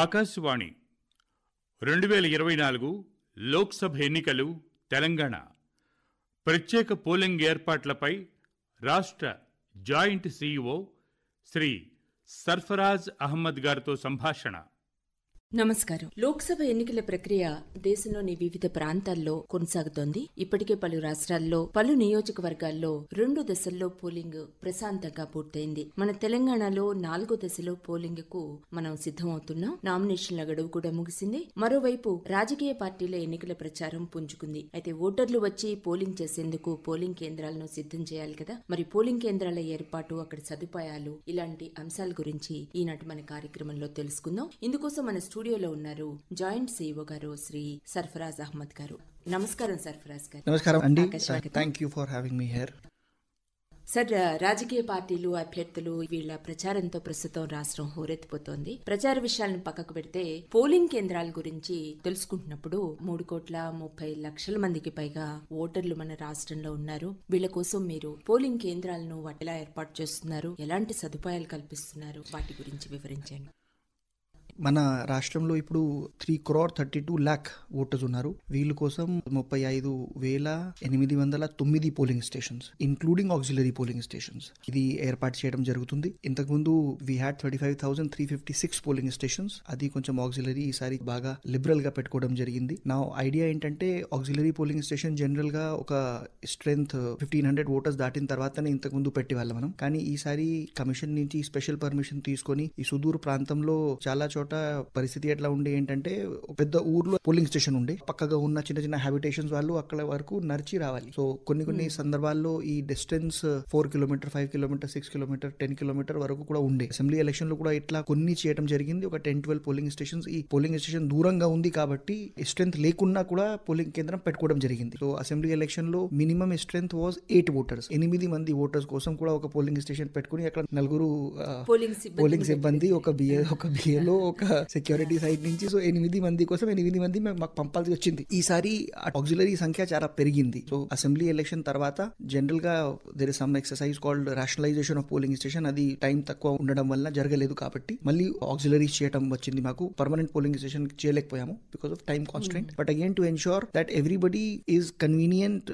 ఆకాశవాణి రెండు వేల ఇరవై నాలుగు లోక్సభ ఎన్నికలు తెలంగాణ ప్రత్యేక పోలింగ్ ఏర్పాట్లపై రాష్ట్ర జాయింట్ సీఈఓ శ్రీ సర్ఫరాజ్ అహ్మద్ గారితో సంభాషణ నమస్కారం లోక్సభ ఎన్నికల ప్రక్రియ దేశంలోని వివిధ ప్రాంతాల్లో కొనసాగుతోంది ఇప్పటికే పలు రాష్ట్రాల్లో పలు నియోజకవర్గాల్లో రెండు దశల్లో పోలింగ్ ప్రశాంతంగా పూర్తయింది మన తెలంగాణలో నాలుగో దశలో పోలింగ్ కు మనం సిద్దమవుతున్నాం నామినేషన్ల గడువు కూడా ముగిసింది మరోవైపు రాజకీయ పార్టీల ఎన్నికల ప్రచారం పుంజుకుంది అయితే ఓటర్లు వచ్చి పోలింగ్ చేసేందుకు పోలింగ్ కేంద్రాలను సిద్ధం చేయాలి కదా మరి పోలింగ్ కేంద్రాల ఏర్పాటు అక్కడ సదుపాయాలు ఇలాంటి అంశాల గురించి ఈనాటి మన కార్యక్రమంలో తెలుసుకుందాం ఇందుకోసం మన స్టూడియోలో ఉన్నారు జాయింట్ సీఓ గారు శ్రీ సర్ఫరాజ్ అహ్మద్ గారు నమస్కారం సర్ఫరాజ్ గారు నమస్కారం అండి thank you for having me here sir రాజకీయ పార్టీలు అభ్యర్థులు వీళ్ళ ప్రచారంతో ప్రస్తుతం రాష్ట్రం హోరెత్తిపోతోంది ప్రచార విషయాలను పక్కకు పెడితే పోలింగ్ కేంద్రాల గురించి తెలుసుకుంటున్నప్పుడు మూడు కోట్ల ముప్పై లక్షల మందికి పైగా ఓటర్లు మన రాష్ట్రంలో ఉన్నారు వీళ్ళ కోసం మీరు పోలింగ్ కేంద్రాలను వాటిలా ఏర్పాటు చేస్తున్నారు ఎలాంటి సదుపాయాలు కల్పిస్తున్నారు వాటి గురించి వివరించండి మన రాష్ట్రంలో ఇప్పుడు three crore thirty two lakh voters ఉన్నారు వీళ్ళ కోసం ముప్పై ఐదు వేల ఎనిమిది వందల తొమ్మిది polling stations including auxiliary polling stations ఇది ఏర్పాటు చేయడం జరుగుతుంది ముందు we had thirty five thousand three fifty six polling stations అది కొంచెం ఆక్సిలరీ ఈసారి బాగా లిబరల్ గా పెట్టుకోవడం జరిగింది నా ఐడియా ఏంటంటే ఆక్సిలరీ పోలింగ్ స్టేషన్ జనరల్ గా ఒక స్ట్రెంగ్త్ ఫిఫ్టీన్ హండ్రెడ్ ఓటర్స్ దాటిన తర్వాతనే ఇంతకుముందు పెట్టేవాళ్ళం మనం కానీ ఈసారి కమిషన్ నుంచి స్పెషల్ పర్మిషన్ తీసుకొని ఈ సుదూర్ ప్రాంతంలో చాలా చోట్ల చోట పరిస్థితి ఎట్లా ఉండి ఏంటంటే పెద్ద ఊర్లో పోలింగ్ స్టేషన్ ఉండి పక్కగా ఉన్న చిన్న చిన్న హ్యాబిటేషన్స్ వాళ్ళు అక్కడ వరకు నడిచి రావాలి సో కొన్ని కొన్ని hmm. సందర్భాల్లో ఈ distance four kilometer five kilometer six kilometer ten kilometer వరకు కూడా ఉండే అసెంబ్లీ ఎలక్షన్ లో కూడా ఇట్లా కొన్ని చేయడం జరిగింది ఒక టెన్ ట్వెల్వ్ పోలింగ్ స్టేషన్స్ ఈ పోలింగ్ స్టేషన్ దూరంగా ఉంది కాబట్టి స్ట్రెంత్ లేకున్నా కూడా పోలింగ్ కేంద్రం పెట్టుకోవడం జరిగింది సో అసెంబ్లీ ఎలక్షన్ లో minimum strength was eight voters ఎనిమిది మంది ఓటర్స్ కోసం కూడా ఒక పోలింగ్ స్టేషన్ పెట్టుకుని అక్కడ నలుగురు పోలింగ్ సిబ్బంది ఒక బిఏ ఒక బిఏలో ఒక ఒక సెక్యూరిటీ సైడ్ నుంచి సో ఎనిమిది మంది కోసం ఎనిమిది మంది మాకు పంపాల్సి వచ్చింది ఈసారి ఆక్సిలరీ సంఖ్య చాలా పెరిగింది సో అసెంబ్లీ ఎలక్షన్ తర్వాత జనరల్ గా there some exercise called rationalization of polling station అది టైం తక్కువ ఉండడం వల్ల జరగలేదు కాబట్టి మళ్ళీ ఆక్సిలరీస్ చేయడం వచ్చింది మాకు పర్మనెంట్ పోలింగ్ స్టేషన్ చేయలేకపోయాము because of time constant but again to ensure that everybody is convenient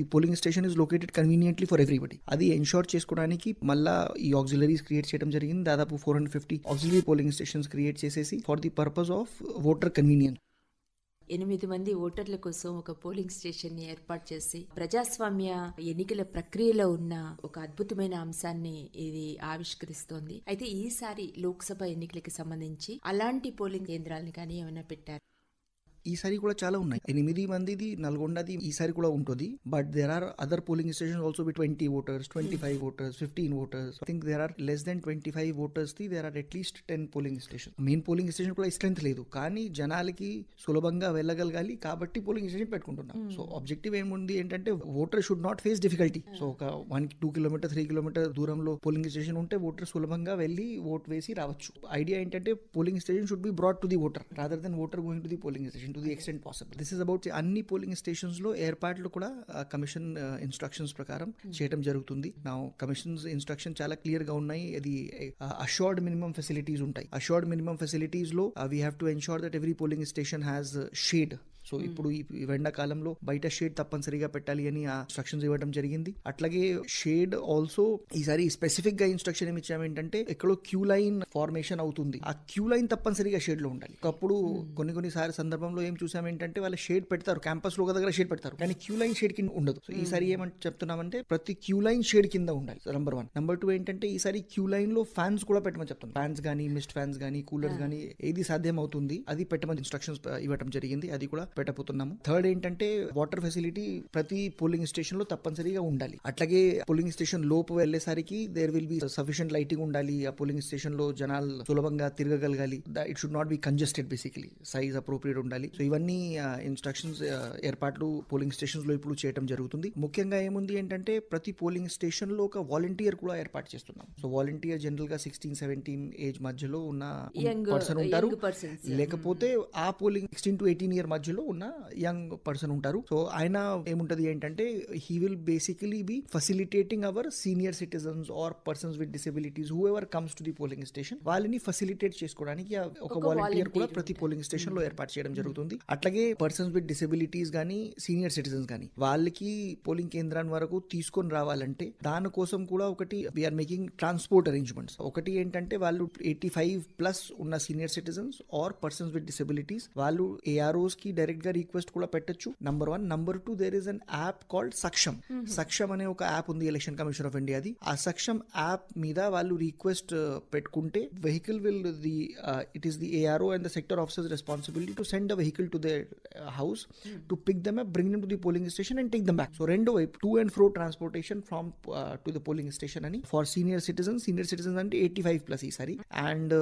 the polling station is located conveniently for everybody అది ఎన్షోర్ చేసుకోవడానికి మళ్ళా ఈ ఆక్సిలరీస్ క్రియేట్ చేయడం జరిగింది దాదాపు four hundred fifty auxiliary polling stations create create చేసేసి for the purpose of voter convenience ఎనిమిది మంది ఓటర్ల కోసం ఒక పోలింగ్ స్టేషన్ ని ఏర్పాటు చేసి ప్రజాస్వామ్య ఎన్నికల ప్రక్రియలో ఉన్న ఒక అద్భుతమైన అంశాన్ని ఇది ఆవిష్కరిస్తోంది అయితే ఈసారి లోక్సభ ఎన్నికలకు సంబంధించి అలాంటి పోలింగ్ కేంద్రాలను కానీ ఏమైనా పెట్టారు ఈసారి కూడా చాలా ఉన్నాయి ఎనిమిది మందిది నల్గొండది ఈసారి కూడా ఉంటుంది but there are other polling station also be twenty voters twenty five voters fifteen voters I think there are less than twenty five voters the there are at least ten polling station main polling station కూడా strength లేదు కానీ జనాలకి సులభంగా వెళ్ళగలగాలి కాబట్టి polling station పెట్టుకుంటున్నాం so hmm. Objective ఏముంది ఏంటంటే voter should not face difficulty so ఒక one two kilometer three kilometer దూరంలో పోలింగ్ స్టేషన్ ఉంటే ఓటర్ సులభంగా వెళ్ళి ఓట్ వేసి రావచ్చు ఐడియా ఏంటంటే polling station should be brought to the voter rather than voter going to the polling station to the extent possible this is about అన్ని polling లో ఏర్పాట్లు కూడా కమిషన్ ఇన్స్ట్రక్షన్స్ ప్రకారం చేయడం జరుగుతుంది నా కమిషన్స్ ఇన్స్ట్రక్షన్ చాలా క్లియర్గా ఉన్నాయి అది అష్యూర్డ్ మినిమం ఫెసిలిటీస్ ఉంటాయి అష్యూర్డ్ మినిమం లో we have to ensure that every polling station has shade so ఇప్పుడు ఈ ఎండాకాలంలో బయట షేడ్ తప్పనిసరిగా పెట్టాలి అని ఇన్స్ట్రక్షన్స్ ఇవ్వడం జరిగింది అట్లాగే షేడ్ ఆల్సో ఈసారి స్పెసిఫిక్ గా ఇన్స్ట్రక్షన్ ఏమి ఇచ్చాము ఏంటంటే ఎక్కడో క్యూ లైన్ ఫార్మేషన్ అవుతుంది ఆ క్యూ లైన్ తప్పనిసరిగా షేడ్ లో ఉండాలి ఒకప్పుడు కొన్ని కొన్ని సార్ సందర్భంలో ఏం చూసాం ఏంటంటే వాళ్ళు షేడ్ పెడతారు క్యాంపస్ లో దగ్గర షేడ్ పెడతారు కానీ క్యూ లైన్ షేడ్ కింద ఉండదు సో ఈసారి ఏమంటే చెప్తున్నామంటే ప్రతి క్యూ లైన్ షేడ్ కింద ఉండాలి నెంబర్ వన్ నెంబర్ టూ ఏంటంటే ఈసారి క్యూ లైన్ లో ఫ్యాన్స్ కూడా పెట్టమని చెప్తాం ఫ్యాన్స్ కానీ మిస్ట్ ఫ్యాన్స్ కానీ కూలర్స్ కానీ ఏది సాధ్యం అవుతుంది అది పెట్టమని ఇన్స్ట్రక్షన్స్ uh, ఇవ్వడం జరిగింది అది కూడా పెట్టబోతున్నాము థర్డ్ ఏంటంటే వాటర్ ఫెసిలిటీ ప్రతి పోలింగ్ స్టేషన్ లో తప్పనిసరిగా ఉండాలి అట్లాగే పోలింగ్ స్టేషన్ లోపు వెళ్ళేసరికి there will be sufficient lighting ఉండాలి ఆ పోలింగ్ స్టేషన్ లో జనాలు సులభంగా తిరగగలగాలి it should not be congested basically size appropriate ఉండాలి సో ఇవన్నీ ఇన్స్ట్రక్షన్స్ ఏర్పాట్లు పోలింగ్ స్టేషన్స్ లో ఇప్పుడు చేయడం జరుగుతుంది ముఖ్యంగా ఏముంది ఏంటంటే ప్రతి పోలింగ్ స్టేషన్ లో ఒక వాలంటీర్ కూడా ఏర్పాటు చేస్తున్నాం సో వాలంటీర్ జనరల్ గా సిక్స్టీన్ సెవెంటీన్ ఏజ్ మధ్యలో ఉన్న పర్సన్ ఉంటారు లేకపోతే ఆ polling sixteen to eighteen year మధ్యలో ఉన్న యంగ్ పర్సన్ ఉంటారు సో ఆయన ఏముంటది ఏంటంటే he will basically be facilitating our senior citizens or persons with disabilities whoever comes to the polling station వాళ్ళని ఫెసిలిటేట్ చేసుకోవడానికి ఒక వాలంటీర్ కూడా ప్రతి పోలింగ్ స్టేషన్ లో ఏర్పాటు చేయడం hmm. జరుగుతుంది అట్లాగే పర్సన్స్ విత్ డిసెబిలిటీస్ కానీ సీనియర్ సిటిజన్స్ కానీ వాళ్ళకి పోలింగ్ కేంద్రాన్ని వరకు తీసుకొని రావాలంటే దానికోసం కూడా ఒకటి వీఆర్ మేకింగ్ ట్రాన్స్పోర్ట్ అరేంజ్మెంట్స్ ఒకటి ఏంటంటే వాళ్ళు ఎయిటీ ఫైవ్ ప్లస్ ఉన్న senior citizens or persons with disabilities AROs ఏఆర్ఓస్ కి డైరెక్ట్ డైరెక్ట్ గా రిక్వెస్ట్ కూడా పెట్టొచ్చు number one number two there is an app called Saksham Saksham అనే ఒక యాప్ ఉంది ఎలక్షన్ కమిషన్ ఆఫ్ ఇండియాది ఆ సక్షమ్ యాప్ మీద వాళ్ళు రిక్వెస్ట్ uh, పెట్టుకుంటే vehicle will the it is the ARO and the sector officers responsibility to send a vehicle to their house to pick them up bring to the polling station and take them back so రెండో వైపు to and fro transportation from to the polling station అని for senior citizen senior citizen అంటే eighty five plus ఈసారి and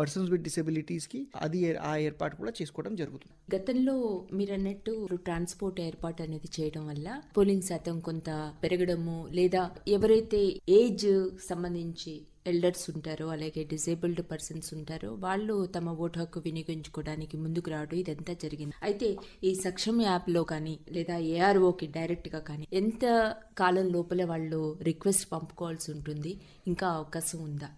persons with disabilities కి అది ఆ ఏర్పాటు కూడా చేసుకోవడం జరుగుతుంది గతంలో మీరు అన్నట్టు ట్రాన్స్పోర్ట్ ఏర్పాటు అనేది చేయడం వల్ల పోలింగ్ శాతం కొంత పెరగడము లేదా ఎవరైతే ఏజ్ సంబంధించి ఎల్డర్స్ ఉంటారో అలాగే డిసేబుల్డ్ పర్సన్స్ ఉంటారో వాళ్ళు తమ ఓటు హక్కు వినియోగించుకోవడానికి ముందుకు రావడం ఇదంతా జరిగింది అయితే ఈ సక్షమ్ యాప్లో కానీ లేదా ఏఆర్ఓకి డైరెక్ట్గా కానీ ఎంత కాలం లోపల వాళ్ళు రిక్వెస్ట్ పంపుకోవాల్సి ఉంటుంది ఇంకా అవకాశం ఉందా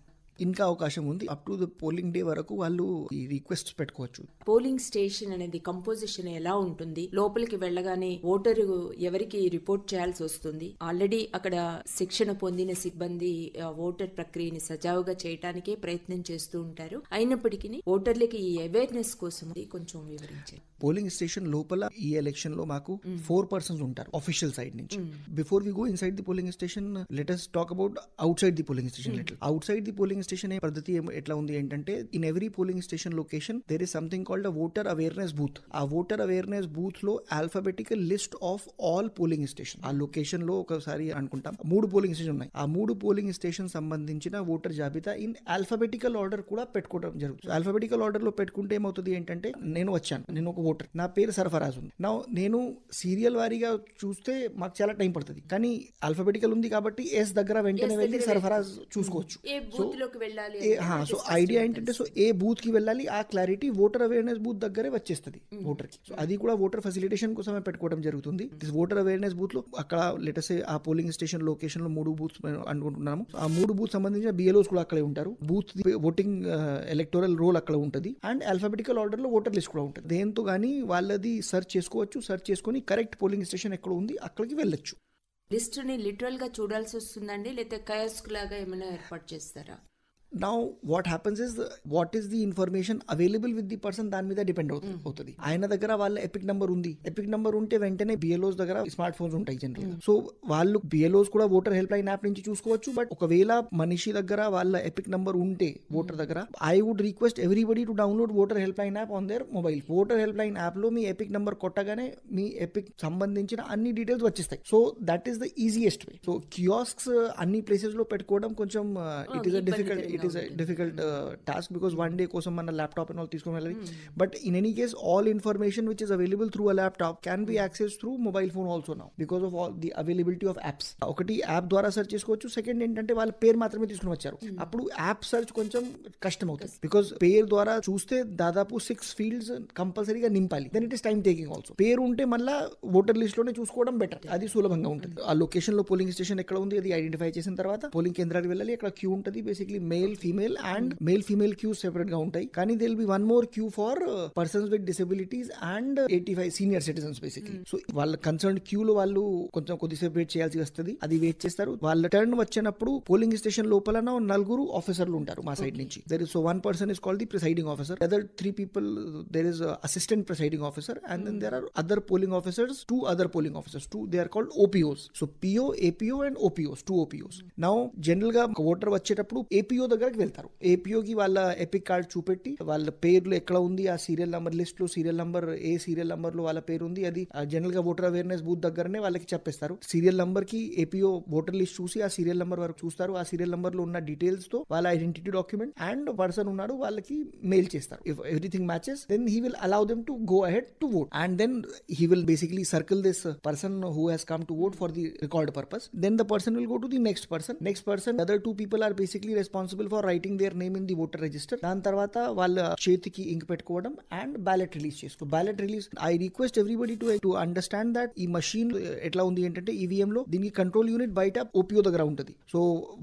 ఇంకా అవకాశం ఉంది up to the polling day వరకు వాళ్ళు ఈ రిక్వెస్ట్ పెట్టుకోవచ్చు పోలింగ్ స్టేషన్ అనేది కంపోజిషన్ ఎలా ఉంటుంది లోపలికి వెళ్ళగానే ఓటర్ ఎవరికి రిపోర్ట్ చేయాల్సి వస్తుంది ఆల్రెడీ అక్కడ శిక్షణ పొందిన సిబ్బంది ఓటర్ ప్రక్రియని సజావుగా చేయడానికే ప్రయత్నం చేస్తూ ఉంటారు అయినప్పటికీ ఓటర్లకి ఈ అవేర్నెస్ కోసం కొంచెం వివరించండి పోలింగ్ స్టేషన్ లోపల ఈ ఎలక్షన్ లో మాకు ఫోర్ hmm. పర్సన్స్ ఉంటారు అఫీషియల్ సైడ్ నుంచి before we go inside the polling station letters talk about outside the polling station outside the polling station ఏ పద్ధతి ఎట్లా ఉంది ఏంటంటే in every polling station location there is something called a voter awareness booth ఆ voter awareness booth లో alphabetical list of all polling station ఆ location లో ఒకసారి అనుకుంటాం మూడు పోలింగ్ స్టేషన్ ఉన్నాయి ఆ మూడు పోలింగ్ స్టేషన్ సంబంధించిన ఓటర్ జాబితా ఇన్ ఆల్ఫాబెటికల్ ఆర్డర్ కూడా పెట్టుకోవడం జరుగుతుంది ఆల్ఫాబెటికల్ ఆర్డర్ లో పెట్టుకుంటే ఏమవుతుంది ఏంటంటే నేను వచ్చాను నేను ఒక ఓటర్ నా పేరు సరఫరాజ్ ఉంది నా నేను సీరియల్ వారీగా చూస్తే మాకు చాలా టైం పడుతుంది కానీ ఆల్ఫాబెటికల్ ఉంది కాబట్టి ఎస్ దగ్గర వెంటనే వెళ్ళి సరఫరాజ్ చూసుకోవచ్చు సో వరకు వెళ్ళాలి సో ఐడియా ఏంటంటే సో ఏ బూత్కి వెళ్ళాలి ఆ క్లారిటీ ఓటర్ అవేర్నెస్ బూత్ దగ్గరే వచ్చేస్తుంది కి సో అది కూడా ఓటర్ ఫెసిలిటేషన్ కోసమే పెట్టుకోవడం జరుగుతుంది దిస్ ఓటర్ అవేర్నెస్ బూత్ లో అక్కడ లెటర్స్ ఆ పోలింగ్ స్టేషన్ లొకేషన్ లో మూడు బూత్స్ అనుకుంటున్నాము ఆ మూడు బూత్ సంబంధించిన బిఎల్ఓస్ కూడా అక్కడే ఉంటారు బూత్ ఓటింగ్ ఎలక్టోరల్ రోల్ అక్కడ ఉంటుంది అండ్ అల్ఫాబెటికల్ ఆర్డర్ లో ఓటర్ లిస్ట్ కూడా ఉంటుంది దేంతో కానీ వాళ్ళది సెర్చ్ చేసుకోవచ్చు సెర్చ్ చేసుకుని కరెక్ట్ పోలింగ్ స్టేషన్ ఎక్కడ ఉంది అక్కడికి వెళ్ళొచ్చు ని లిటరల్ గా చూడాల్సి వస్తుందండి లేకపోతే కయస్క్ లాగా ఏమైనా ఏర్పాటు చేస్తారా now what happens is what is the information available with the person దాని మీద డిపెండ్ అవుతుంది hmm. ఆయన దగ్గర వాళ్ళ ఎపిక్ నెంబర్ ఉంది ఎపిక్ నెంబర్ ఉంటే వెంటనే బిఎల్ఓస్ దగ్గర స్మార్ట్ ఫోన్స్ ఉంటాయి జనరల్ సో hmm. వాళ్ళు బిఎల్ఓస్ కూడా ఓటర్ హెల్ప్ లైన్ యాప్ నుంచి చూసుకోవచ్చు బట్ ఒకవేళ మనిషి దగ్గర వాళ్ళ ఎపిక్ నెంబర్ ఉంటే ఓటర్ hmm. దగ్గర I would request everybody to download voter help line app on their mobile voter help line app లో మీ ఎపిక్ నెంబర్ కొట్టగానే మీ ఎపిక్ సంబంధించిన అన్ని డీటెయిల్స్ వచ్చేస్తాయి so that is the easiest way so kiosks అన్ని places లో పెట్టుకోవడం కొంచెం it is difficult difficult is a difficult uh, task because one day kosam mana laptop వెళ్ళాలి but in any case all information which is available through a laptop can be access through mobile phone also now because of all the availability of apps ఒకటి app ద్వారా search చేసుకోవచ్చు second ఏంటంటే వాళ్ళ పేరు మాత్రమే తీసుకుని వచ్చారు hmm. అప్పుడు యాప్ సెర్చ్ కొంచెం కష్టం అవుతుంది బికాస్ పేరు ద్వారా చూస్తే దాదాపు సిక్స్ ఫీల్డ్స్ కంపల్సరీగా నింపాలి then it is time taking also పేరు ఉంటే మళ్ళీ ఓటర్ లిస్ట్ లోనే చూసుకోవడం బెటర్ అది సులభంగా ఉంటుంది hmm. ఆ లొకేషన్ లో పోలింగ్ స్టేషన్ ఎక్కడ ఉంది అది ఐడెంటిఫై చేసిన తర్వాత పోలింగ్ కేంద్రానికి వెళ్ళాలి అక్కడ క్యూ ఉంటుంది basically mail male female and male female queues separate గా ఉంటాయి కానీ there'll be one more queue for persons with disabilities and eighty five senior citizens basically so వాళ్ళ కన్సర్న్ క్యూలో వాళ్ళు కొంచెం కొద్దిసేపు వెయిట్ చేయాల్సి వస్తుంది అది వెయిట్ చేస్తారు వాళ్ళ టర్న్ వచ్చినప్పుడు పోలింగ్ స్టేషన్ లోపల నలుగురు ఆఫీసర్లు ఉంటారు మా సైడ్ నుంచి there is so one person is call the presiding officer other three people there is assistant presiding officer and then there are other polling officers two other polling officers two they are called OPOs so PO APO and OPOs two OPOs now general గా voter వచ్చేటప్పుడు APO దగ్గరకి వెళ్తారు ఏపిఓకి వాళ్ళ epic card చూపెట్టి వాళ్ళ పేర్లు ఎక్కడ ఉంది ఆ సీరియల్ నంబర్ లిస్ట్ లో సీరియల్ నంబర్ ఏ సీరియల్ నంబర్ లో వాళ్ళ పేరు ఉంది అది జనరల్ గా ఓటర్ అవర్నెస్ బూత్ దగ్గరనే వాళ్ళకి చప్పేస్తారు సీరియల్ నంబర్ కి ఏపిఓ వోటర్ లిస్ట్ చూసి ఆ సీరియల్ నంబర్ వరకు చూస్తారు ఆ సీరియల్ నంబర్ లో ఉన్న డిటైల్స్ తో వాళ్ళ ఐడెంటిటీ డాక్యుమెంట్ అండ్ పర్సన్ ఉన్నాడు వాళ్ళకి మెయిల్ చేస్తారు everything matches then he will allow them to go ahead to vote and then he will basically circle this person who has come to vote for the record purpose then the person will go to the next person next responsible for writing their name in the voter register దాని తర్వాత వాళ్ళ చేతికి ink పెట్టుకోవడం and ballot release చేసుకో ballot release I request everybody to to understand that ఈ machine ఎట్లా ఉంది ఏంటంటే ఈవీఎం e లో దీనికి కంట్రోల్ యూనిట్ బయట ఓపీఓ దగ్గర ఉంటుంది సో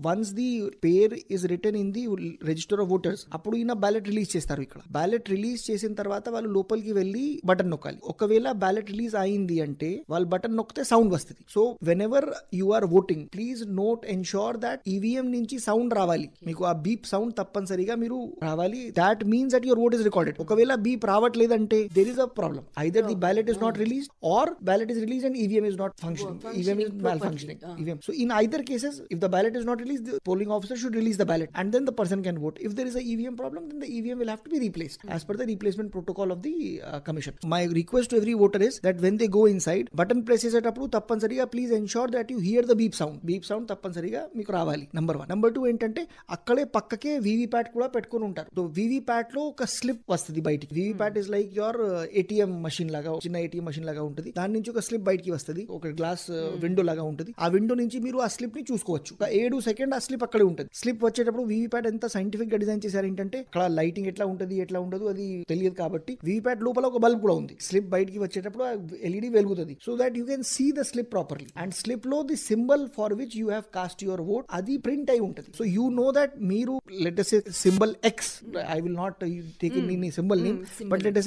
వన్స్ ది పేర్ is return in the register of voters అప్పుడు ఈయన బ్యాలెట్ రిలీజ్ చేస్తారు ఇక్కడ బ్యాలెట్ రిలీజ్ చేసిన తర్వాత వాళ్ళు లోపలికి వెళ్ళి బటన్ నొక్కాలి ఒకవేళ బ్యాలెట్ రిలీజ్ అయింది అంటే వాళ్ళు బటన్ నొక్కితే సౌండ్ వస్తుంది so whenever you are voting please note ensure that EVM నుంచి సౌండ్ రావాలి మీకు ఆ బీప్ సౌండ్ తప్పనిసరిగా మీరు రావాలి that means that your vote is recorded ఒకవేళ బీప్ రావట్లేదు అంటే there is a problem either the ballot is not release or ballot is release and EVM is not functioning EVM is malfunctioning EVM so in either cases if the ballot is not release the polling officer should release the ballot and then the person can vote if there is EVM problem then the EVM will have to be replace as per the replacement protocol of the commission my request to every voter is that when they go inside button press చేసేటప్పుడు తప్పనిసరిగా please ensure that you hear the beep sound beep sound తప్పనిసరిగా మీకు రావాలి number one number two ఏంటంటే అక్కడ అప్పుడే పక్కకే VVPAT కూడా పెట్టుకుని ఉంటారు వీవీప్యాట్ లో ఒక స్లిప్ వస్తుంది బయటికి VVPAT is like your ATM machine లాగా చిన్న ఏటీఎం మషిన్ లాగా ఉంటుంది దాని నుంచి ఒక స్లిప్ బయటికి వస్తుంది ఒక గ్లాస్ విండో uh, hmm. లాగా ఉంటుంది ఆ విండో నుంచి మీరు ఆ స్లిప్ ని చూసుకోవచ్చు ఏడు సెకండ్ ఆ స్లిప్ అక్కడే ఉంటుంది స్లిప్ వచ్చేటప్పుడు వీవీప్యాట్ ఎంత సైంటిఫిక్ గా డిజైన్ చేశారు ఏంటంటే అక్కడ లైటింగ్ ఎట్లా ఉంటుంది ఎట్లా ఉండదు అది తెలియదు కాబట్టి వీవీప్యాట్ లోపల ఒక బల్బ్ కూడా ఉంది స్లిప్ బయటికి వచ్చేటప్పుడు ఎల్ఈడి వెలుగుతుంది so that you can see the slip properly and slip లో the symbol for which you have cast your vote అది ప్రింట్ అయి ఉంటుంది సో యూ నో దట్ మీరు let's symbol X I will not take in symbol name but let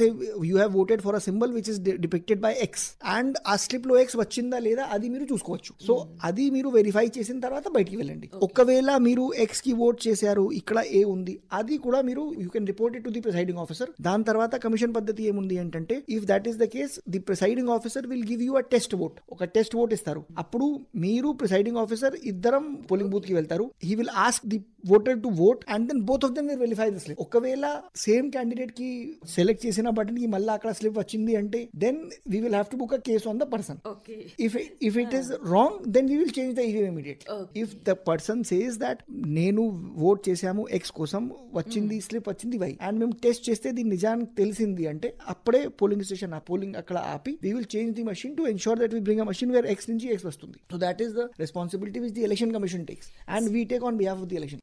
you have voted for a symbol which is depicted by X and ఆ slip లో X వచ్చిందా లేదా అది మీరు చూసుకోవచ్చు సో hmm. అది మీరు వెరిఫై చేసిన తర్వాత బయటికి వెళ్ళండి ఒకవేళ మీరు ఎక్స్ కి ఓట్ చేశారు ఇక్కడ ఏ ఉంది అది కూడా మీరు you can report it to the presiding officer దాని తర్వాత కమిషన్ పద్ధతి ఏముంది ఏంటంటే if that is the case the presiding officer will give you a test vote ఒక టెస్ట్ ఓట్ ఇస్తారు అప్పుడు మీరు ప్రిసైడింగ్ ఆఫీసర్ ఇద్దరం పోలింగ్ బూత్ కి వెళ్తారు he will ask the voter people to vote and then both of them will verify the slip ఒకవేళ same candidate కి select చేసిన బటన్ కి మళ్ళీ అక్కడ స్లిప్ వచ్చింది అంటే then we will have to book a case on the person if if it is wrong then we will change the EVM immediate if the person says that నేను vote చేశాము X కోసం వచ్చింది slip hmm. వచ్చింది why and మేము test చేస్తే దీని నిజానికి తెలిసింది అంటే అప్పుడే పోలింగ్ స్టేషన్ ఆ పోలింగ్ అక్కడ ఆపి we will change the machine to ensure that we bring a machine where X నుంచి ఎక్స్ వస్తుంది so that is the responsibility which the election commission takes and we take on behalf of the election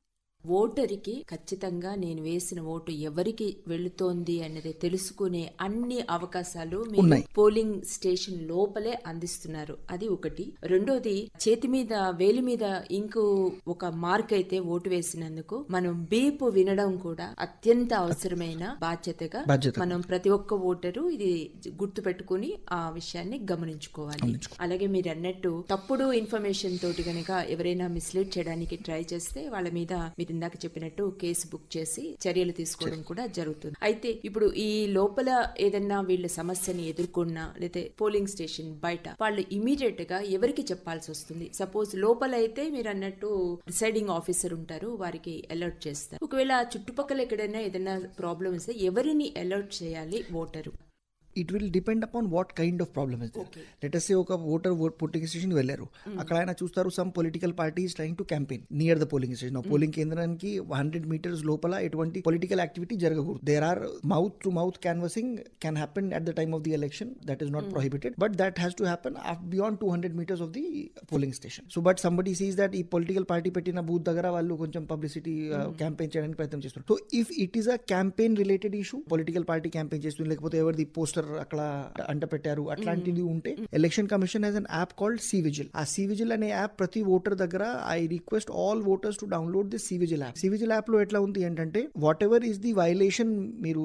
ఓటరికి ఖచ్చితంగా నేను వేసిన vote ఎవరికి వెళుతోంది అనేది తెలుసుకునే అన్ని అవకాశాలు పోలింగ్ స్టేషన్ లోపలే అందిస్తున్నారు అది ఒకటి రెండోది చేతి మీద వేలి మీద ఇంకు ఒక మార్క్ అయితే ఓటు వేసినందుకు మనం బీపు వినడం కూడా అత్యంత అవసరమైన బాధ్యతగా మనం ప్రతి ఒక్క ఓటరు ఇది గుర్తు పెట్టుకుని ఆ విషయాన్ని గమనించుకోవాలి అలాగే మీరు అన్నట్టు తప్పుడు ఇన్ఫర్మేషన్ తోటి గనక ఎవరైనా మిస్లీడ్ చేయడానికి ట్రై చేస్తే వాళ్ళ మీద మీరు ఇందాక చెప్పినట్టు కేసు బుక్ చేసి చర్యలు తీసుకోవడం కూడా జరుగుతుంది అయితే ఇప్పుడు ఈ లోపల ఏదన్నా వీళ్ళ సమస్యని ఎదుర్కొన్నా లేదా పోలింగ్ స్టేషన్ బయట వాళ్ళు ఇమీడియట్ గా ఎవరికి చెప్పాల్సి వస్తుంది సపోజ్ లోపల అయితే మీరు అన్నట్టు డిసైడింగ్ ఆఫీసర్ ఉంటారు వారికి అలర్ట్ చేస్తారు ఒకవేళ చుట్టుపక్కల ఎక్కడైనా ఏదైనా ప్రాబ్లమ్ వస్తే ఎవరిని అలర్ట్ చేయాలి voter it will depend upon what kind of problem is there. Okay. Let us say, okay, voter vote polling station వెళ్ళారు అక్కడ ఆయన చూస్తారు some political party is trying to campaign near the polling station polling కేంద్రానికి hundred meters లోపల ఎటువంటి political activity జరగకూడదు there are mouth to mouth canvassing can happen at the time of the election that is not prohibited but that has to happen of beyond two hundred meters of the polling station so but somebody sees that ఈ political party పెట్టిన booth దగ్గర వాళ్ళు కొంచెం publicity campaign చేయడానికి ప్రయత్నం చేస్తారు so if it is a campaign related issue political party campaign చేస్తుంది లేకపోతే ఎవరిది పోస్టర్ ఆఫీసర్ అక్కడ అంట పెట్టారు అట్లాంటిది ఉంటే election commission has an app called cVIGIL ఆ సి విజిల్ అనే యాప్ ప్రతి ఓటర్ దగ్గర I request all voters to download the cVIGIL app cVIGIL app లో ఎట్లా ఉంది ఏంటంటే whatever is the violation మీరు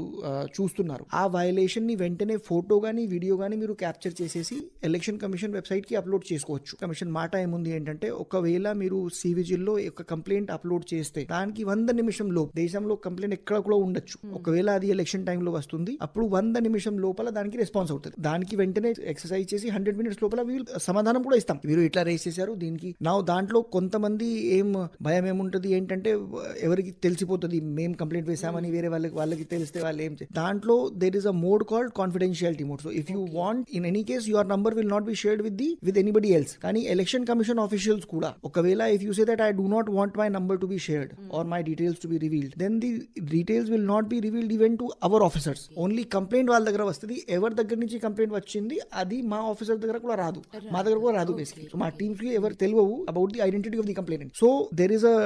చూస్తున్నారు ఆ వైలేషన్ ని వెంటనే ఫోటో గానీ వీడియో గానీ మీరు క్యాప్చర్ చేసేసి ఎలక్షన్ కమిషన్ వెబ్సైట్ కి అప్లోడ్ చేసుకోవచ్చు కమిషన్ మాట ఏముంది ఏంటంటే ఒకవేళ మీరు సి లో ఒక కంప్లైంట్ అప్లోడ్ చేస్తే దానికి వంద నిమిషం లోపు దేశంలో కంప్లైంట్ ఎక్కడ కూడా ఉండొచ్చు ఒకవేళ అది ఎలక్షన్ టైంలో వస్తుంది అప్పుడు వంద నిమిషం లోపల లోపల దానికి రెస్పాన్స్ అవుతుంది దానికి వెంటనే ఎక్సర్సైజ్ చేసి హండ్రెడ్ మినిట్స్ లోపల uh, సమాధానం కూడా ఇస్తాం మీరు ఇట్లా రేస్ చేశారు దీనికి నా దాంట్లో కొంతమంది ఏం భయం ఏముంటుంది ఏంటంటే uh, ఎవరికి తెలిసిపోతుంది మేము కంప్లైంట్ వేసామని వేరే వాళ్ళకి వాళ్ళకి తెలిస్తే వాళ్ళు ఏం దాంట్లో there is a mode called confidentiality mode so if you want in any case your number will not be shared with the with anybody else కానీ ఎలక్షన్ కమిషన్ ఆఫీషియల్స్ కూడా ఒకవేళ if you say that I do not want my number to be shared or my details to be revealed then the details will not be revealed even to our officers only complaint వాళ్ళ దగ్గర వస్తుంది అది ఎవరి దగ్గర నుంచి complaint వచ్చింది అది మా ఆఫీసర్ దగ్గర కూడా రాదు మా దగ్గర కూడా రాదు బేసిక్లీ సో మా టీమ్స్ కి ఎవరు తెలియవు about the identity of the complaint so there is a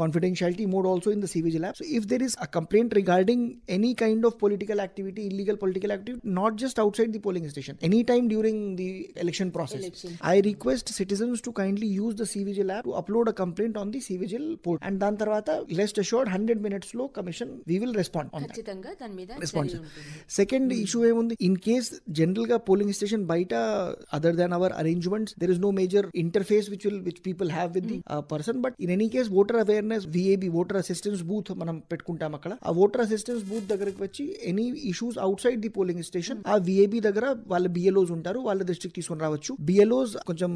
confidentiality mode also in the సివిజ్ app so if there is a complaint regarding any kind of political activity illegal political activity not just outside the polling station any time during the election process I request citizens to kindly use the cVIGIL app to upload a complaint on the cVIGIL port and దాని తర్వాత లెస్ట్ assured hundred minutes లో commission we will respond ఖచ్చితంగా దాని మీద second issue hmm. ఏముంది ఉంటుంది in case general గా polling station బయట other than our arrangements there is no major interface which will which people have with the person but in any case voter awareness VAB voter assistance booth మనం పెట్టుకుంటాం అక్కడ ఆ voter assistance booth దగ్గరకు వచ్చి any issues outside the polling station ఆ VAB దగ్గర వాళ్ళ BLOs ఉంటారు వాళ్ళ దృష్టికి తీసుకుని రావచ్చు బిఎల్ఓస్ కొంచెం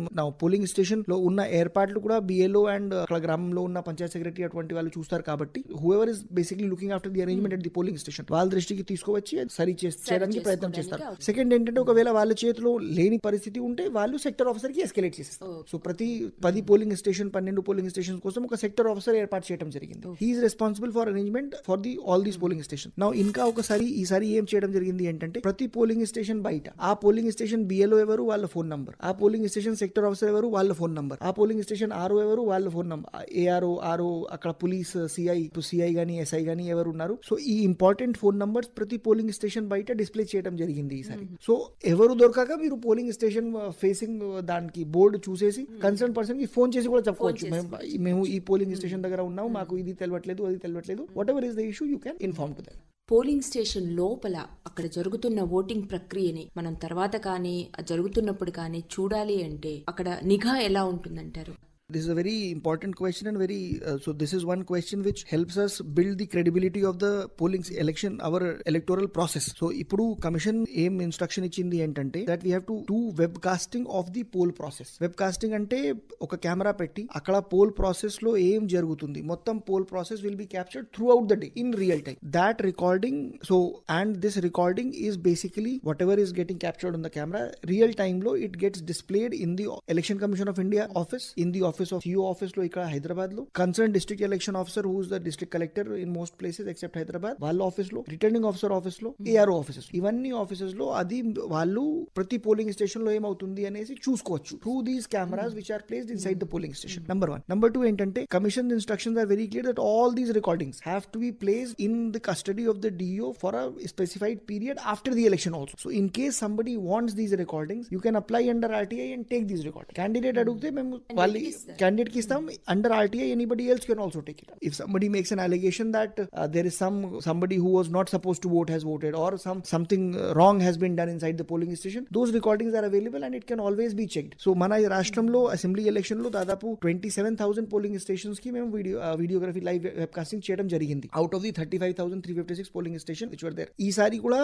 పోలింగ్ స్టేషన్ లో ఉన్న ఏర్పాట్లు కూడా బిఎల్ఓ అండ్ అక్కడ గ్రామంలో ఉన్న పంచాయత్ సెక్రటరీ అటువంటి వాళ్ళు చూస్తారు కాబట్టి ever is basically looking after the arrangement at the polling station వాళ్ళ దృష్టికి తీసుకువచ్చి సరి చేయడానికి ప్రయత్నం అర్థం చేస్తారు సెకండ్ ఏంటంటే ఒకవేళ వాళ్ళ చేతిలో లేని పరిస్థితి ఉంటే వాళ్ళు సెక్టర్ ఆఫీసర్ కి ఎస్కలేట్ చేస్తారు సో ప్రతి పది పోలింగ్ స్టేషన్ పన్నెండు పోలింగ్ స్టేషన్ కోసం ఒక సెక్టర్ ఆఫీసర్ ఏర్పాటు చేయడం జరిగింది he is responsible for arrangement for the all these polling station నా ఇంకా ఒకసారి ఈసారి ఏం చేయడం జరిగింది ఏంటంటే ప్రతి పోలింగ్ స్టేషన్ బయట ఆ పోలింగ్ స్టేషన్ బిఎల్ఓ ఎవరు వాళ్ళ ఫోన్ నంబర్ ఆ పోలింగ్ స్టేషన్ సెక్టర్ ఆఫీసర్ ఎవరు వాళ్ళ ఫోన్ నంబర్ ఆ పోలింగ్ స్టేషన్ ఆర్ఓ ఎవరు వాళ్ళ ఫోన్ నంబర్ ఏఆర్ఓ ఆర్ఓ అక్కడ పోలీస్ సిఐ సిఐ గానీ ఎస్ఐ గానీ ఎవరు ఉన్నారు సో ఈ ఇంపార్టెంట్ ఫోన్ నంబర్స్ ప్రతి పోలింగ్ స్టేషన్ బయట డిస్ప్లే చేయడం జరిగింది ఈసారి సో ఎవరు దొరకక మీరు పోలింగ్ స్టేషన్ ఫేసింగ్ దానికి బోర్డు చూసేసి కన్సర్న్ పర్సన్ కి ఫోన్ చేసి కూడా చెప్పుకోవచ్చు మేము ఈ పోలింగ్ స్టేషన్ దగ్గర ఉన్నాము మాకు ఇది తెలియట్లేదు అది తెలియట్లేదు whatever is the issue you can inform to that polling station లోపల అక్కడ జరుగుతున్న ఓటింగ్ ప్రక్రియని మనం తర్వాత కానీ జరుగుతున్నప్పుడు కానీ చూడాలి అంటే అక్కడ నిఘా ఎలా ఉంటుందంటారు This is a very important question and very uh, so this is one question which helps us build the credibility of the polling election our electoral process. So Ippudu commission aim instruction ఇచ్చింది ఏంటంటే that we have to do web casting of the poll process web casting అంటే ఒక camera పెట్టి అక్కడ pole process లో ఏం జరుగుతుంది మొత్తం poll process will be captured throughout the day in real time that recording so and this recording is basically whatever is getting captured in the camera real time లో it gets displayed in the election commission of India office in the office office of CEO office lo ikkada Hyderabad lo concerned district election officer who is the district collector in most places except Hyderabad vaalla office lo returning officer office lo mm. ARO offices ivanni offices lo adi vaallu prati polling station lo em avutundi anesi chusukochu through these cameras hmm. which are placed inside hmm. the polling station hmm. number 1 number 2 entante commission instructions are very clear that all these recordings have to be placed in the custody of the DO for a specified period after the election also so in case somebody wants these recordings you can apply under RTI and take these recordings. candidate అడిగితే మేము వాళ్ళు that. Candid kistam mm-hmm. under RTA, anybody else can also take it up. If somebody makes an allegation that uh, there is some somebody who was not supposed to vote has voted, or some something wrong has been done inside the polling station, those recordings are available and it can always be checked. So మన రాష్ట్రంలో assembly ఎలక్షన్లో దాదాపు twenty seven thousand polling stations కి మేము video videography live webcasting చేయడం జరిగింది out of the thirty five thousand three fifty six polling station which were there ఈసారి కూడా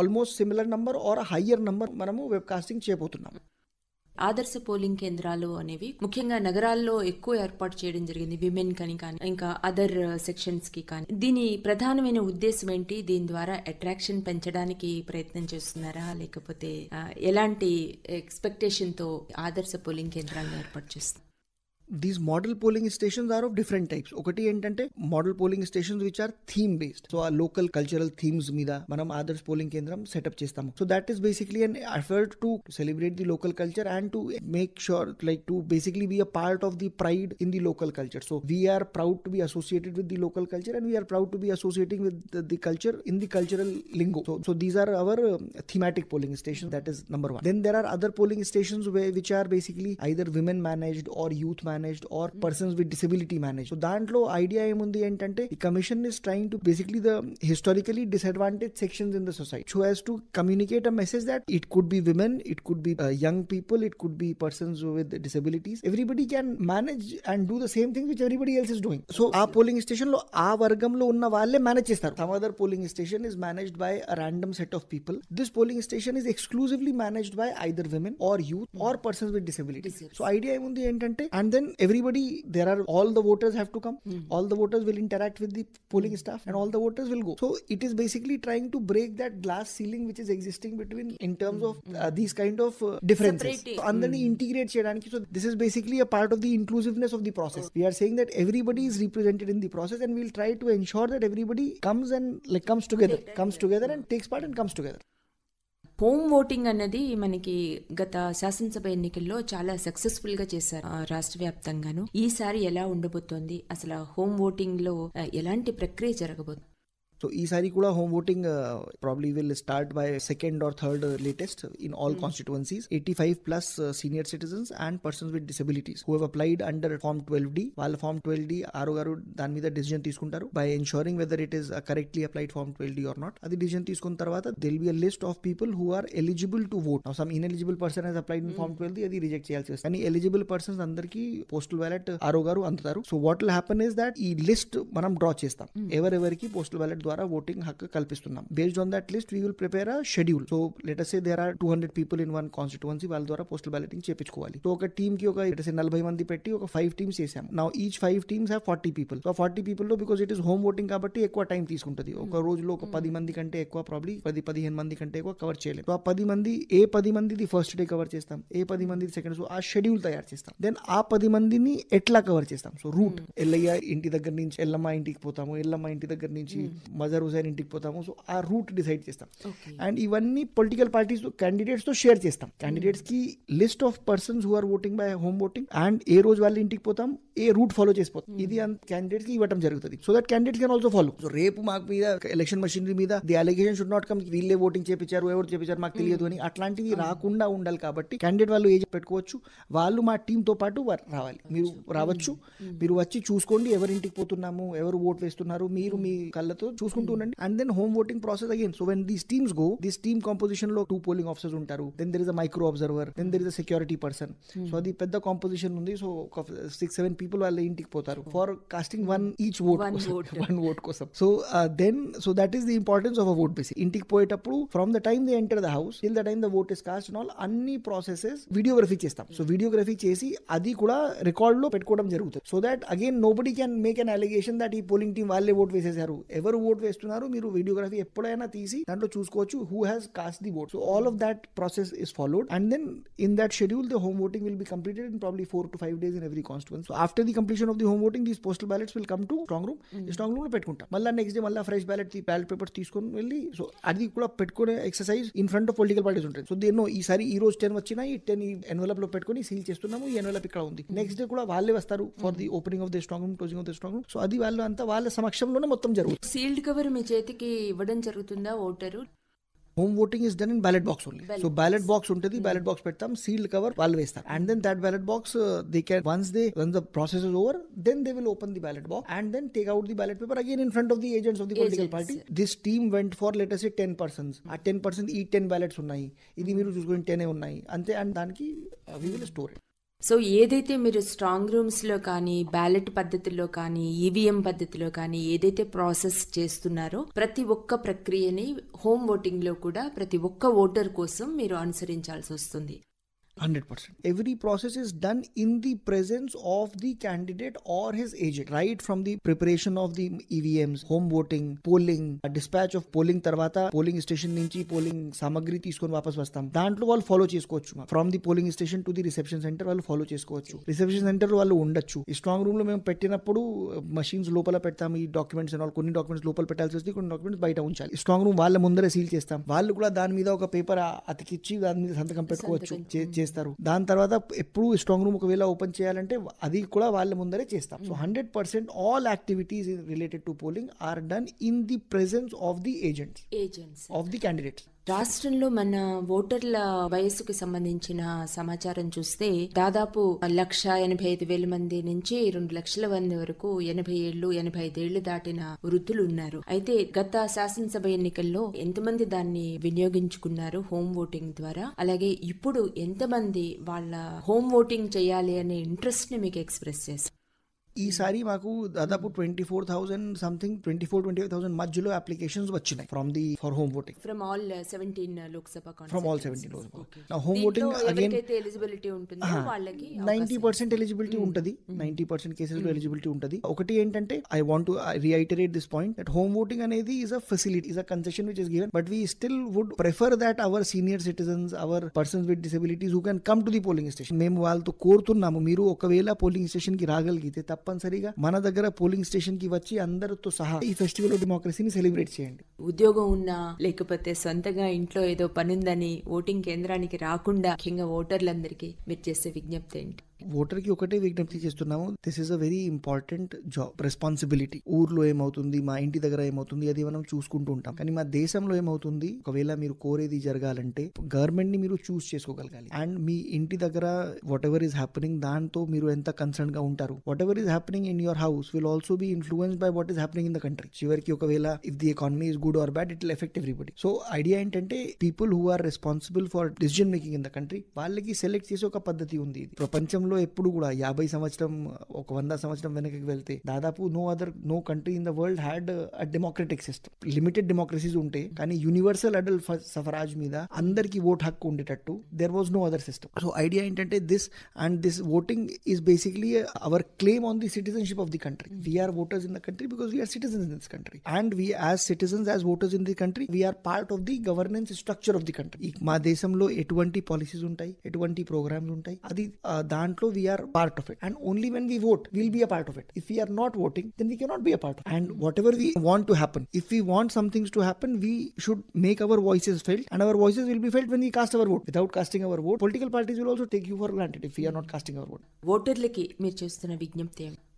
almost similar number or higher number మనము వెబ్కాస్టింగ్ చేయబోతున్నాం ఆదర్శ పోలింగ్ కేంద్రాలు అనేవి ముఖ్యంగా నగరాల్లో ఎక్కువ ఏర్పాటు చేయడం జరిగింది విమెన్ కని కానీ ఇంకా అదర్ సెక్షన్స్ uh, కి కానీ దీని ప్రధానమైన ఉద్దేశం ఏంటి దీని ద్వారా అట్రాక్షన్ పెంచడానికి ప్రయత్నం చేస్తున్నారా లేకపోతే uh, ఎలాంటి ఎక్స్పెక్టేషన్ తో ఆదర్శ పోలింగ్ కేంద్రాలను ఏర్పాటు చేస్తున్నారు these model polling stations are of different types ఒకటి ఏంటంటే model polling stations which are theme based so ఆ లోకల్ కల్చరల్ థీమ్స్ మీద మనం ఆదర్శ్ పోలింగ్ కేంద్రం సెటప్ చేస్తాము so that is basically an effort to celebrate the local culture and to make sure like to basically be a part of the pride in the local culture so we are proud to be associated with the local culture and we are proud to be associating with the culture in the cultural lingo so so these are our thematic polling station that is number one then there are other polling stations which are basically either women managed or youth manage managed or persons with disability managed. So దాంట్లో idea ఏముంది ఏంటంటే ఈ commission is trying to basically the historically disadvantage sections in the society so has to communicate a message that it could be women it could be young people it could be persons with disabilities everybody can manage and do the same thing which everybody else is doing so ఆ polling station లో ఆ వర్గంలో ఉన్న వాళ్ళే manage చేస్తారు some other polling station is managed by random set of people this polling station is exclusively managed by either women or youth or persons with disability so idea ఏముంది ఏంటంటే and then then everybody, there are all the voters have to come. Mm. All the voters will interact with the polling mm. staff, and all the voters will go. So it is basically trying to break that glass ceiling which is existing between in terms hmm. of hmm. uh, these kind of uh, differences. So, hmm. and then integrate Chedanki. So this is basically a part of the inclusiveness of the process. We are saying that everybody is represented in the process, and we'll try to ensure that everybody comes and like comes together, comes together and takes part and comes together. Home voting అన్నది మనకి గత శాసనసభ ఎన్నికల్లో చాలా successful గా చేశారు రాష్ట్ర వ్యాప్తంగాను ఈసారి ఎలా ఉండబోతోంది అసలు హోమ్ ఓటింగ్ లో ఎలాంటి ప్రక్రియ జరగబోతుంది సో ఈసారి కూడా home voting probably will start by second or third latest in all constituencies eighty five plus senior citizens and persons with and persons with disabilities who have applied under Form 12D. While Form గారు దాని మీద decision తీసుకుంటారు by ensuring whether it is correctly applied form twelve D or not అది decision తీసుకున్న తర్వాత there'll be a list of people who are eligible to vote some ineligible person has applied in form twelve అది reject చేయాల్సి వస్తుంది కానీ eligible persons అందరికీ postal ballot ARO గారు అందుతారు so what will happen is that ఈ list మనం draw చేస్తాం hmm. ఎవరెవరికి పోస్టల్ బ్యాలెట్ ద్వారా ఓటింగ్ హక్కు కల్పిస్తున్నాం based on that list we will prepare a schedule so let's say there are two hundred people in one constituency వాళ్ళ ద్వారా postal balloting చేపించుకోవాలి so ఒక టీమ్ కి ఒక లెటస్ నలభై మంది పెట్టి ఒక ఫైవ్ టీమ్స్ వేసాం నా each five teams have forty people so forty people లో because it is home voting కాబట్టి ఎక్కువ టైం తీసుకుంటుంది hmm. ఒక రోజులో ఒక పది hmm. మంది కంటే ఎక్కువ ప్రాబ్లీ పది పదిహేను మంది కంటే ఎక్కువ కవర్ చేయలేదు ఆ పది మంది ఏ పది మందిది ఫస్ట్ డే కవర్ చేస్తాం ఏ పది మంది సెకండ్ సో ఆ షెడ్యూల్ తయారు చేస్తాం దెన్ ఆ పది మందిని ఎట్లా కవర్ చేస్తాం సో రూట్ hmm. ఎల్లయ్య ఇంటి దగ్గర నుంచి ఎల్లమ్మ ఇంటికి పోతాము ఎల్లమ్మ ఇంటి దగ్గర నుంచి మజర్ హుసేన్ ఇంటికి పోతాము సో ఆ రూట్ డిసైడ్ చేస్తాం అండ్ ఇవన్నీ పొలిటికల్ పార్టీస్ క్యాండిడేట్స్ తో షేర్ చేస్తాం క్యాండిడేట్స్ hmm. కి list of persons who are voting by home voting and ఏ రోజు వాళ్ళ ఇంటికి పోతాం ఏ రూట్ ఫాలో చేసిపోతాం hmm. ఇది క్యాండిడేట్స్ కి ఇవ్వడం జరుగుతుంది so that candidates can also follow so రేపు మాకు మీద ఎలక్షన్ మెషినరీ మీద the allegation should not come వీళ్ళే ఓటింగ్ చేపించారు ఎవరు చేపించారు మాకు తెలియదు hmm. అని అట్లాంటివి రాకుండా ఉండాలి కాబట్టి క్యాండిడేట్ వాళ్ళు ఏజ్ పెట్టుకోవచ్చు వాళ్ళు మా టీంతో పాటు రావాలి మీరు రావచ్చు మీరు వచ్చి చూసుకోండి ఎవరింటికి పోతున్నాము ఎవరు ఓట్ వేస్తున్నారు మీరు మీ కళ్ళతో చూసుకుంటూ hmm. ఉండండి and then home voting process again so when these teams go this team composition లో టూ పోలింగ్ ఆఫీసర్స్ ఉంటారు then there is a micro observer then there is a security person so అది పెద్ద composition ఉంది so ఒక six seven people వాళ్ళ ఇంటికి పోతారు for casting one each vote one vote కోసం so then so that is the importance of a vote బేసి ఇంటికి పోయేటప్పుడు from the time they enter the house till the time the vote is cast all అన్ని processes videography చేస్తాం so videography hmm. చేసి అది కూడా record లో పెట్టుకోవడం జరుగుతుంది so that again no nobody can make an allegation that ఈ polling team వాళ్ళే ఓట్ వేసేసారు ఎవరు ఓట్ ఓట్ వేస్తున్నారు మీరు వీడియోగ్రఫీ ఎప్పుడైనా తీసి దాంట్లో చూసుకోవచ్చు who has cast the vote so all of that process is followed and then in that schedule the home voting will be completed in probably four to five days in every constituency so after the completion of the home voting these postal ballots will come to strong room strong room లో పెట్టుకుంటాం మళ్ళీ next day మళ్ళీ fresh ballot ballot papers తీసుకొని వెళ్ళి సో అది కూడా పెట్టుకునే exercise in front of political parties ఉంటాయి సో దీన్నో ఈసారి ఈ రోజు టెన్ వచ్చిన ఈ టెన్ ఈ ఎన్వలప్ లో పెట్టుకుని సీల్ చేస్తున్నాము ఈ ఎన్వలప్ ఇక్కడ ఉంది నెక్స్ట్ hmm. డే కూడా వాళ్ళే వస్తారు for the opening of the strong room closing of the strong room so అది వాళ్ళు అంతా వాళ్ళ సమక్షంలోనే మొత్తం జరుగుతుంది సీల్డ్ కవర్ మీ చేతికి ఇవ్వడం జరుగుతుందా voter home voting is done in ballot box only so ballot box ఉంటుంది బ్యాలెట్ బాక్స్ పెడతాం సీల్డ్ కవర్ వాళ్ళు వేస్తారు and then that ballot box they can once they once the process is over then they will open the ballot box and then take out the ballot paper again in front of the agents of the political party this team went letters it ten persons ఆ ten percent ఈ ten ballots ఉన్నాయి ఇది మీరు చూసుకుని ten ఉన్నాయి అంతే and దానికి we will store it so ఏదైతే మీరు స్ట్రాంగ్ రూమ్స్లో కానీ బ్యాలెట్ పద్ధతిలో కానీ ఈవీఎం e పద్ధతిలో కానీ ఏదైతే ప్రాసెస్ చేస్తున్నారో ప్రతి ఒక్క ప్రక్రియని హోమ్ ఓటింగ్లో కూడా ప్రతి ఒక్క ఓటర్ కోసం మీరు అనుసరించాల్సి వస్తుంది 100% every process is done in the presence of the candidate or his agent right from the preparation of the EVMs home voting polling dispatch of polling తర్వత పోలింగ్ స్టేషన్ నుంచి పోలింగ్ సామగ్రి తీసుకోని वापस వస్తాం దానంతువాల్ ఫాలో చేసుకోచ్చు from the polling station to the reception centre వాల్ follow చేసుకోచ్చు రిసెప్షన్ సెంటర్ వాల్ ఉండొచ్చు స్ట్రాంగ్ రూమ్ లో మనం పెట్టినప్పుడు మెషీన్స్ లోపల పెడతాం ఈ డాక్యుమెంట్స్ అండ్ ఆల్ కొన్ని డాక్యుమెంట్స్ లోపల పెడతాం కొన్ని documents by down chain strong room వాళ్ళ ముందరే సీల్ చేస్తాం వాళ్ళు కూడా దాని మీద ఒక పేపర్ అతికిచి ఆ దాని సంతకం పెట్టుకోవచ్చు చేస్తారు దాని తర్వాత ఎప్పుడు స్ట్రాంగ్ రూమ్ ఒకవేళ ఓపెన్ చేయాలంటే అది కూడా వాళ్ళ ముందరే చేస్తాం so hundred percent all activities related to polling are done in the presence of the agents of the candidates రాష్ట్రంలో మన ఓటర్ల వయసుకు సంబంధించిన సమాచారం చూస్తే దాదాపు లక్ష ఎనభై ఐదు వేల మంది నుంచి రెండు లక్షల మంది వరకు ఎనభై ఏళ్లు ఎనభై ఐదేళ్లు దాటిన వృద్ధులు ఉన్నారు అయితే గత శాసనసభ ఎన్నికల్లో ఎంతమంది దాన్ని వినియోగించుకున్నారు హోమ్ ఓటింగ్ ద్వారా అలాగే ఇప్పుడు ఎంతమంది వాళ్ళ హోమ్ ఓటింగ్ చేయాలి అనే ఇంట్రెస్ట్ ని మీకు ఎక్స్ప్రెస్ చేస్తారు ఈసారి మాకు దాదాపు twenty four thousand something twenty four twenty five thousand మధ్యలో అప్లికేషన్స్ వచ్చినాయి from the for home voting from all seventeen Lok Sabha from all seventeen Lok Sabha home voting again eligibility ఉంటుంది వాళ్ళకి నైన్టీ పర్సెంట్ ఎలిజిబిలిటీ ఉంటుంది నైన్టీ పర్సెంట్ కేసెస్ లో eligibility hmm. ఉంటుంది ఒకటి ఏంటంటే I want reiterate this point that home voting అనేది is a facility is a concession which is given but we still would prefer that our senior citizens our persons with disabilities who can come to the polling station మేము వాళ్ళతో కోరుతున్నాము మీరు ఒకవేళ polling station కి రాగలిగితే తప్ప తప్పనిసరిగా మన దగ్గర పోలింగ్ స్టేషన్ కి వచ్చి అందరితో సహా ఈ ఫెస్టివల్ ఆఫ్ డెమోక్రసీని సెలబ్రేట్ చేయండి ఉద్యోగం ఉన్నా లేకపోతే సొంతగా ఇంట్లో ఏదో పనుందని ఓటింగ్ కేంద్రానికి రాకుండా ముఖ్యంగా ఓటర్లందరికీ మీరు చేసే విజ్ఞప్తి ఏంటి కి ఒకటే విజ్ఞప్తి చేస్తున్నాము this is a very important job responsibility ఊర్లో ఏమవుతుంది మా ఇంటి దగ్గర ఏమవుతుంది అది మనం చూసుకుంటూ ఉంటాం కానీ మా దేశంలో ఏమవుతుంది ఒకవేళ మీరు కోరేది జరగాలంటే గవర్నమెంట్ ని మీరు చూస్ చేసుకోగలగాలి అండ్ మీ ఇంటి దగ్గర వాట్ ఎవర్ ఇస్ హ్యాపెనింగ్ దాంతో మీరు ఎంత కన్సర్న్ గా ఉంటారు whatever is happening in your house will also be influence by what is happening in the country చివరికి ఒకవేళ if the economy is good or bad it effect everybody so idea ఏంటంటే people who are responsible for decision making in the country వాళ్ళకి select చేసే ఒక పద్ధతి ఉంది ఇది ప్రపంచం ప్రపంచంలో ఎప్పుడు కూడా యాభై సంవత్సరం ఒక వంద సంవత్సరం వెనకకి వెళ్తే దాదాపు no other no country in the world had a democratic system limited democracies ఉంటే కానీ యూనివర్సల్ అడల్ సఫరాజ్ మీద అందరికీ ఓట్ హక్కు ఉండేటట్టు there was no other system so idea ఏంటంటే this and this voting is basically our claim on the citizenship of the country we are voters in the country because we are citizens in this country and we as citizens as voters in the country we are part of the governance structure of the country మా దేశంలో ఎటువంటి policies ఉంటాయి ఎటువంటి programmes ఉంటాయి అది దాంట్లో control, we are part of it. And only when we vote, we'll be a part of it. If we are not voting, then we cannot be a part of it. And whatever we want to happen, if we want some things to happen, we should make our voices felt, and our voices will be felt when we cast our vote. Without casting our vote, political parties will also take you for granted if we are not casting our vote.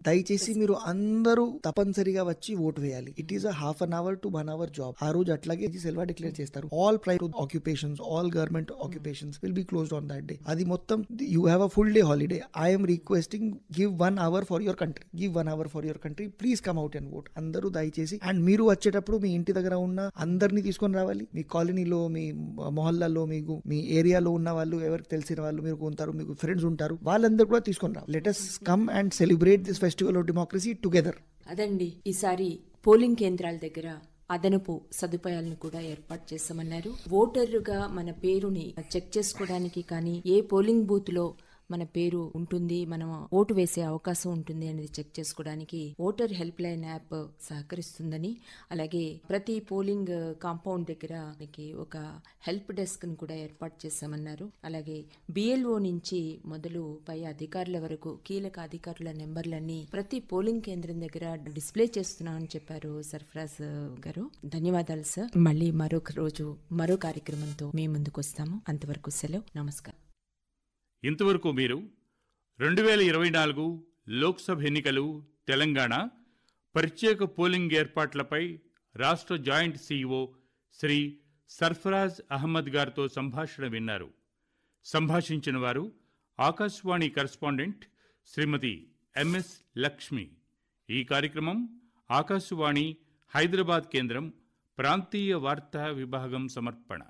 దయచేసి మీరు అందరూ తప్పనిసరిగా వచ్చి vote వేయాలి it is half an hour to one hour job ఆ రోజు అట్లాగే సెల్వా డిక్లేర్ చేస్తారు all private occupations all government occupations will be close on that day అది మొత్తం you have a full day holiday I'm requesting give one hour for your country give one hour for your country please come out and vote అందరూ దయచేసి and మీరు వచ్చేటప్పుడు మీ ఇంటి దగ్గర ఉన్న అందరినీ తీసుకొని రావాలి మీ కాలనీలో మీ మొహల్లాలో మీకు మీ ఏరియాలో ఉన్న వాళ్ళు ఎవరికి తెలిసిన వాళ్ళు మీరు ఉంటారు మీకు ఫ్రెండ్స్ ఉంటారు వాళ్ళందరూ కూడా తీసుకొని రావాలి let's come and celebrate this festival of democracy together అదండి ఈసారి పోలింగ్ కేంద్రాల దగ్గర అదనపు సదుపాయాలను కూడా ఏర్పాటు చేస్తామన్నారు ఓటర్గా మన పేరుని చెక్ చేసుకోవడానికి కానీ ఏ పోలింగ్ బూత్ లో మన పేరు ఉంటుంది మనం ఓటు వేసే అవకాశం ఉంటుంది అనేది చెక్ చేసుకోవడానికి ఓటర్ హెల్ప్ లైన్ యాప్ సహకరిస్తుందని అలాగే ప్రతి పోలింగ్ కాంపౌండ్ దగ్గర మనకి ఒక హెల్ప్ డెస్క్ ను కూడా ఏర్పాటు చేశామన్నారు అలాగే బిఎల్ఓ నుంచి మొదలు పై అధికారుల వరకు కీలక అధికారుల నెంబర్లన్నీ ప్రతి పోలింగ్ కేంద్రం దగ్గర డిస్ప్లే చేస్తున్నామని చెప్పారు సర్ఫరాజ్ గారు ధన్యవాదాలు సార్ మళ్ళీ మరొక రోజు మరో కార్యక్రమంతో మీ ముందుకు వస్తాము అంతవరకు సెలవు నమస్కారం ఇంతవరకు మీరు రెండు వేల ఇరవై నాలుగు లోక్సభ ఎన్నికలు తెలంగాణ ప్రత్యేక పోలింగ్ ఏర్పాట్లపై రాష్ట్ర జాయింట్ సీఈఓ శ్రీ సర్ఫరాజ్ అహ్మద్ గారితో సంభాషణ విన్నారు సంభాషించిన వారు ఆకాశవాణి కరస్పాండెంట్ శ్రీమతి ఎంఎస్ లక్ష్మి ఈ కార్యక్రమం ఆకాశవాణి హైదరాబాద్ కేంద్రం ప్రాంతీయ వార్తా విభాగం సమర్పణ